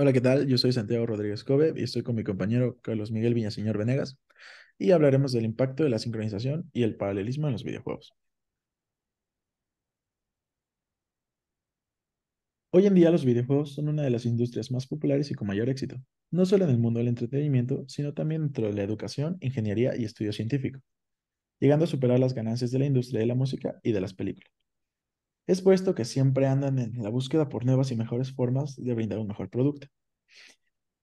Hola, ¿qué tal? Yo soy Santiago Rodríguez Cove y estoy con mi compañero Carlos Miguel Viñaseñor Venegas y hablaremos del impacto de la sincronización y el paralelismo en los videojuegos. Hoy en día los videojuegos son una de las industrias más populares y con mayor éxito, no solo en el mundo del entretenimiento, sino también dentro de la educación, ingeniería y estudio científico, llegando a superar las ganancias de la industria de la música y de las películas. Es puesto que siempre andan en la búsqueda por nuevas y mejores formas de brindar un mejor producto.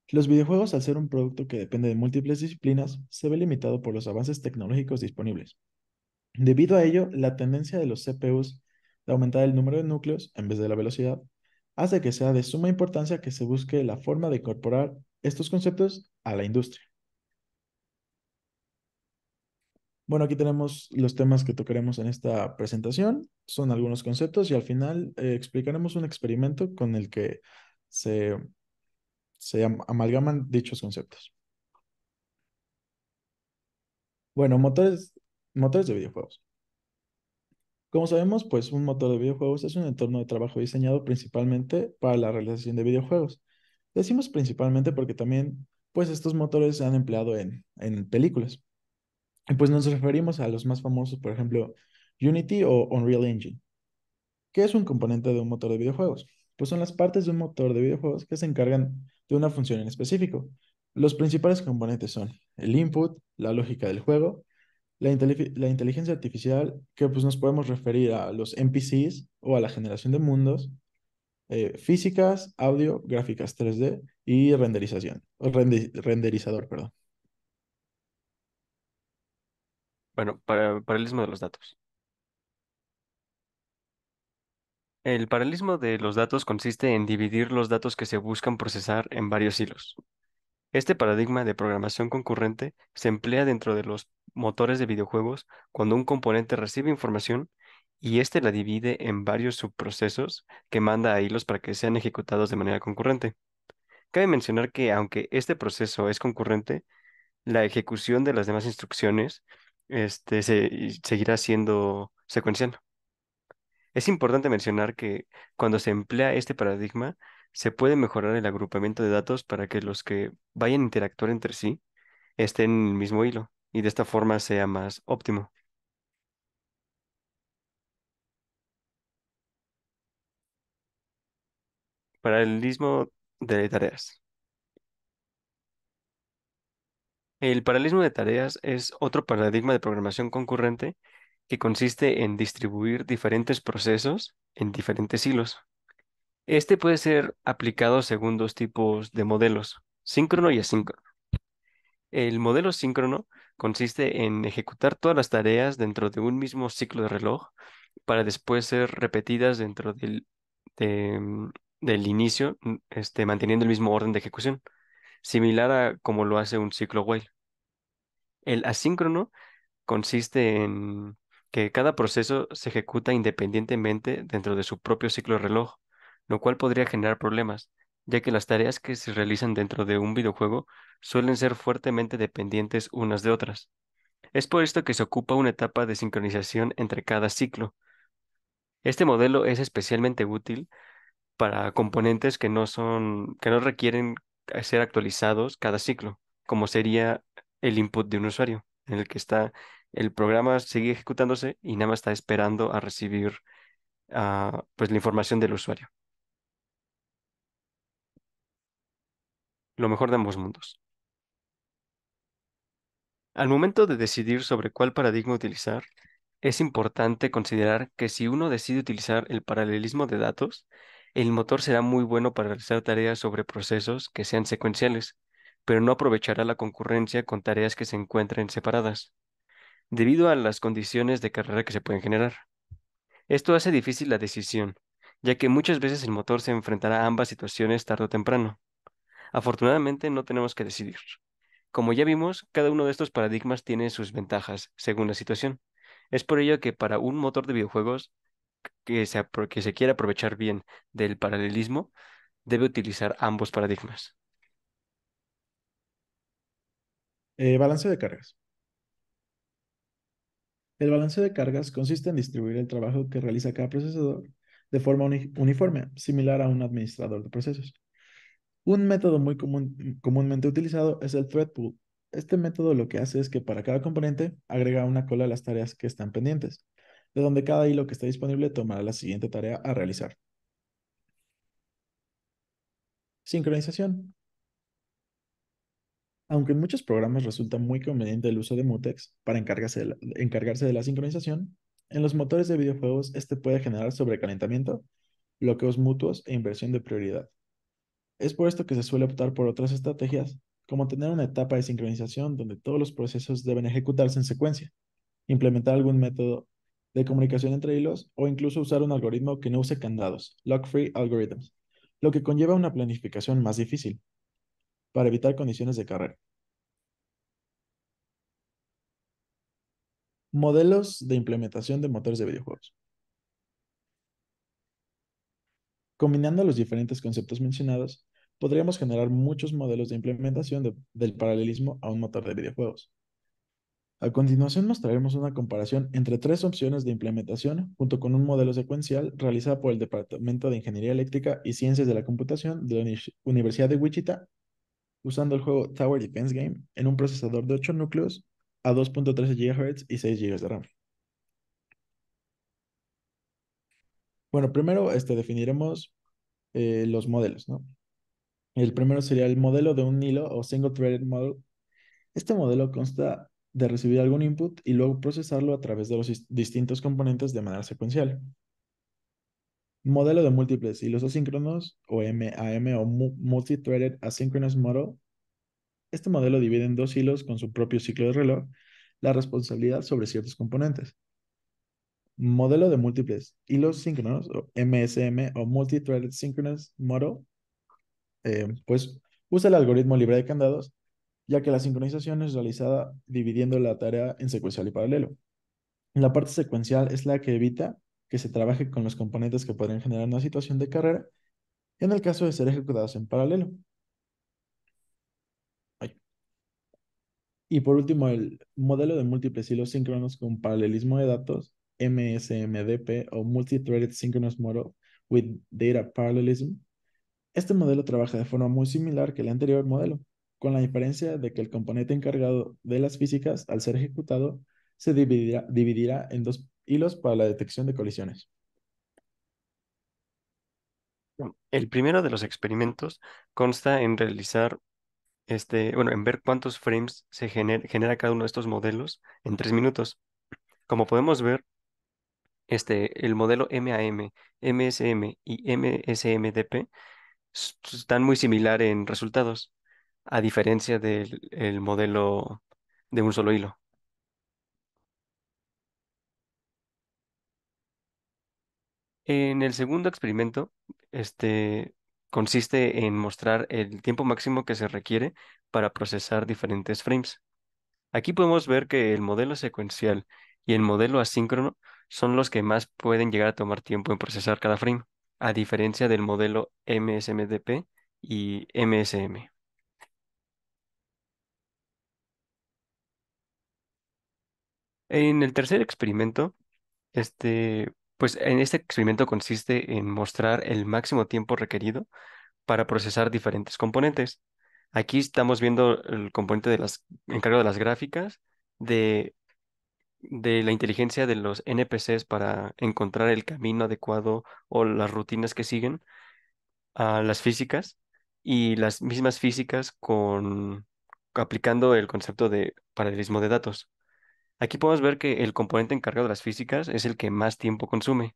Los videojuegos, al ser un producto que depende de múltiples disciplinas, se ve limitado por los avances tecnológicos disponibles. Debido a ello, la tendencia de los CPUs de aumentar el número de núcleos en vez de la velocidad hace que sea de suma importancia que se busque la forma de incorporar estos conceptos a la industria. Bueno, aquí tenemos los temas que tocaremos en esta presentación. Son algunos conceptos y al final eh, explicaremos un experimento con el que se, amalgaman dichos conceptos. Bueno, motores, motores de videojuegos. Como sabemos, pues un motor de videojuegos es un entorno de trabajo diseñado principalmente para la realización de videojuegos. Decimos principalmente porque también, pues estos motores se han empleado en películas pues nos referimos a los más famosos, por ejemplo, Unity o Unreal Engine. ¿Qué es un componente de un motor de videojuegos? Pues son las partes de un motor de videojuegos que se encargan de una función en específico. Los principales componentes son el input, la lógica del juego, la, inteligencia artificial, que pues nos podemos referir a los NPCs o a la generación de mundos, eh, físicas, audio, gráficas 3D y renderización, o renderizador, perdón. Bueno, para, paralelismo de los datos. El paralelismo de los datos consiste en dividir los datos que se buscan procesar en varios hilos. Este paradigma de programación concurrente se emplea dentro de los motores de videojuegos cuando un componente recibe información y éste la divide en varios subprocesos que manda a hilos para que sean ejecutados de manera concurrente. Cabe mencionar que aunque este proceso es concurrente, la ejecución de las demás instrucciones este, se, seguirá siendo secuencial. Es importante mencionar que cuando se emplea este paradigma, se puede mejorar el agrupamiento de datos para que los que vayan a interactuar entre sí estén en el mismo hilo y de esta forma sea más óptimo. Paralelismo de tareas. El paralelismo de tareas es otro paradigma de programación concurrente que consiste en distribuir diferentes procesos en diferentes hilos. Este puede ser aplicado según dos tipos de modelos, síncrono y asíncrono. El modelo síncrono consiste en ejecutar todas las tareas dentro de un mismo ciclo de reloj para después ser repetidas dentro del, mm, del inicio, mm, este, manteniendo el mismo orden de ejecución similar a como lo hace un ciclo while. El asíncrono consiste en que cada proceso se ejecuta independientemente dentro de su propio ciclo reloj, lo cual podría generar problemas, ya que las tareas que se realizan dentro de un videojuego suelen ser fuertemente dependientes unas de otras. Es por esto que se ocupa una etapa de sincronización entre cada ciclo. Este modelo es especialmente útil para componentes que no son que no requieren ser actualizados cada ciclo, como sería el input de un usuario, en el que está el programa sigue ejecutándose y nada más está esperando a recibir ah, pues la información del usuario. Lo mejor de ambos mundos. Al momento de decidir sobre cuál paradigma utilizar, es importante considerar que si uno decide utilizar el paralelismo de datos, el motor será muy bueno para realizar tareas sobre procesos que sean secuenciales, pero no aprovechará la concurrencia con tareas que se encuentren separadas, debido a las condiciones de carrera que se pueden generar. Esto hace difícil la decisión, ya que muchas veces el motor se enfrentará a ambas situaciones tarde o temprano. Afortunadamente no tenemos que decidir. Como ya vimos, cada uno de estos paradigmas tiene sus ventajas, según la situación. Es por ello que para un motor de videojuegos que se, quiera se quiere aprovechar bien del paralelismo debe utilizar ambos paradigmas? Eh, balance de cargas. El balance de cargas consiste en distribuir el trabajo que realiza cada procesador de forma uniforme, similar a un administrador de procesos. Un método muy comúnmente utilizado es el thread pool. Este método lo que hace es que para cada componente agrega una cola a las tareas que están pendientes de donde cada hilo que esté disponible tomará la siguiente tarea a realizar. Sincronización. Aunque en muchos programas resulta muy conveniente el uso de mutex para encargarse de la, encargarse de la sincronización, en los motores de videojuegos este puede generar sobrecalentamiento, bloqueos mutuos e inversión de prioridad. Es por esto que se suele optar por otras estrategias, como tener una etapa de sincronización donde todos los procesos deben ejecutarse en secuencia, implementar algún método de comunicación entre hilos o incluso usar un algoritmo que no use candados, lock-free algorithms, lo que conlleva una planificación más difícil para evitar condiciones de carrera. Modelos de implementación de motores de videojuegos. Combinando los diferentes conceptos mencionados, podríamos generar muchos modelos de implementación del paralelismo a un motor de videojuegos. A continuación mostraremos una comparación entre tres opciones de implementación junto con un modelo secuencial realizado por el Departamento de Ingeniería Eléctrica y Ciencias de la Computación de la Universidad de Wichita usando el juego Tower Defense Game en un procesador de 8 núcleos a 2.13 GHz y 6 GB de RAM. Bueno, primero este, definiremos eh, los modelos, ¿no? El primero sería el modelo de un NILO o Single Threaded Model. Este modelo consta de recibir algún input y luego procesarlo a través de los distintos componentes de manera secuencial. Modelo de múltiples hilos asíncronos o MAM o Multi-Threaded Asynchronous Model. Este modelo divide en dos hilos con su propio ciclo de reloj la responsabilidad sobre ciertos componentes. Modelo de múltiples hilos síncronos o MSM o Multi-Threaded Synchronous Model. Eh, pues usa el algoritmo libre de candados ya que la sincronización es realizada dividiendo la tarea en secuencial y paralelo. La parte secuencial es la que evita que se trabaje con los componentes que podrían generar una situación de carrera en el caso de ser ejecutados en paralelo. Y por último, el modelo de múltiples hilos síncronos con paralelismo de datos, MSMDP o Multi-Threaded Synchronous Model with Data Parallelism. Este modelo trabaja de forma muy similar que el anterior modelo, con la diferencia de que el componente encargado de las físicas, al ser ejecutado, se dividirá, en dos hilos para la detección de colisiones. El primero de los experimentos consta en realizar, este, bueno, en ver cuántos frames se genera, cada uno de estos modelos en tres minutos. Como podemos ver, este, el modelo MAM, MSM y MSMDP están muy similares en resultados a diferencia del modelo de un solo hilo. En el segundo experimento, este consiste en mostrar el tiempo máximo que se requiere para procesar diferentes frames. Aquí podemos ver que el modelo secuencial y el modelo asíncrono son los que más pueden llegar a tomar tiempo en procesar cada frame, a diferencia del modelo MSMDP y MSM. En el tercer experimento, este, pues en este experimento consiste en mostrar el máximo tiempo requerido para procesar diferentes componentes. Aquí estamos viendo el componente de las encargo de las gráficas, de, de la inteligencia de los NPCs para encontrar el camino adecuado o las rutinas que siguen a las físicas y las mismas físicas con aplicando el concepto de paralelismo de datos. Aquí podemos ver que el componente encargado de las físicas es el que más tiempo consume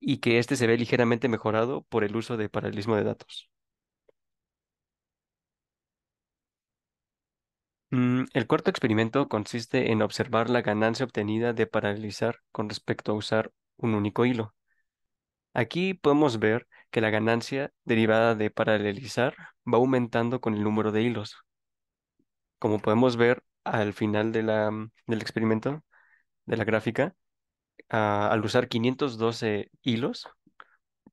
y que este se ve ligeramente mejorado por el uso de paralelismo de datos. Mm, el cuarto experimento consiste en observar la ganancia obtenida de paralelizar con respecto a usar un único hilo. Aquí podemos ver que la ganancia derivada de paralelizar va aumentando con el número de hilos. Como podemos ver, al final de la, mm, del experimento, de la gráfica, ah, al usar 512 hilos,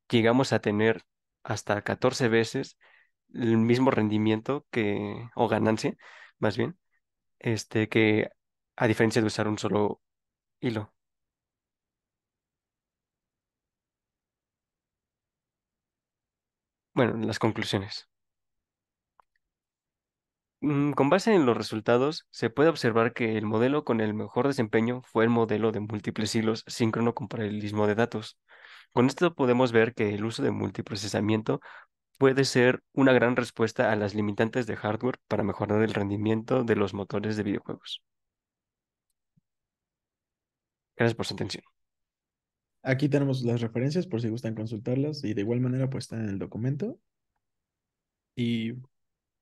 llegamos a tener hasta 14 veces el mismo rendimiento que, o ganancia, más bien, este, que a diferencia de usar un solo hilo. Bueno, las conclusiones. Mm, con base en los resultados, se puede observar que el modelo con el mejor desempeño fue el modelo de múltiples hilos síncrono con paralelismo de datos. Con esto podemos ver que el uso de multiprocesamiento puede ser una gran respuesta a las limitantes de hardware para mejorar el rendimiento de los motores de videojuegos. Gracias por su atención. Aquí tenemos las referencias por si gustan consultarlas y de igual manera pues están en el documento. Y